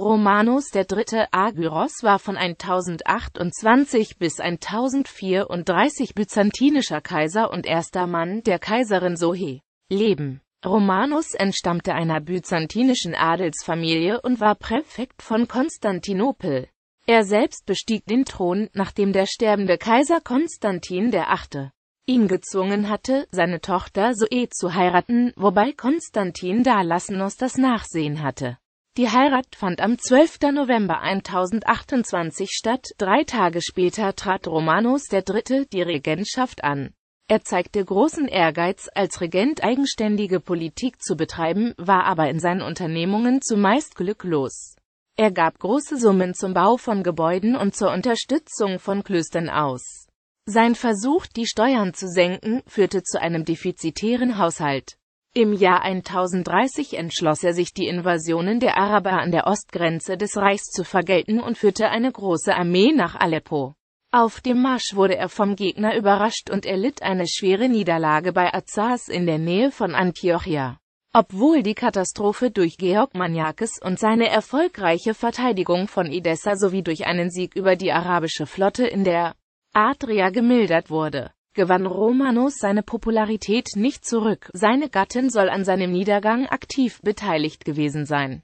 Romanos III. Agyros war von 1028 bis 1034 byzantinischer Kaiser und erster Mann der Kaiserin Sohe. Leben Romanus entstammte einer byzantinischen Adelsfamilie und war Präfekt von Konstantinopel. Er selbst bestieg den Thron, nachdem der sterbende Kaiser Konstantin VIII. ihn gezwungen hatte, seine Tochter Zoe zu heiraten, wobei Konstantin Dalassinos das Nachsehen hatte. Die Heirat fand am 12. November 1028 statt, drei Tage später trat Romanos III. die Regentschaft an. Er zeigte großen Ehrgeiz, als Regent eigenständige Politik zu betreiben, war aber in seinen Unternehmungen zumeist glücklos. Er gab große Summen zum Bau von Gebäuden und zur Unterstützung von Klöstern aus. Sein Versuch, die Steuern zu senken, führte zu einem defizitären Haushalt. Im Jahr 1030 entschloss er sich, die Invasionen der Araber an der Ostgrenze des Reichs zu vergelten und führte eine große Armee nach Aleppo. Auf dem Marsch wurde er vom Gegner überrascht und erlitt eine schwere Niederlage bei Azaz in der Nähe von Antiochia. Obwohl die Katastrophe durch Georg Maniakes und seine erfolgreiche Verteidigung von Edessa sowie durch einen Sieg über die arabische Flotte in der Adria gemildert wurde gewann Romanus seine Popularität nicht zurück. Seine Gattin soll an seinem Niedergang aktiv beteiligt gewesen sein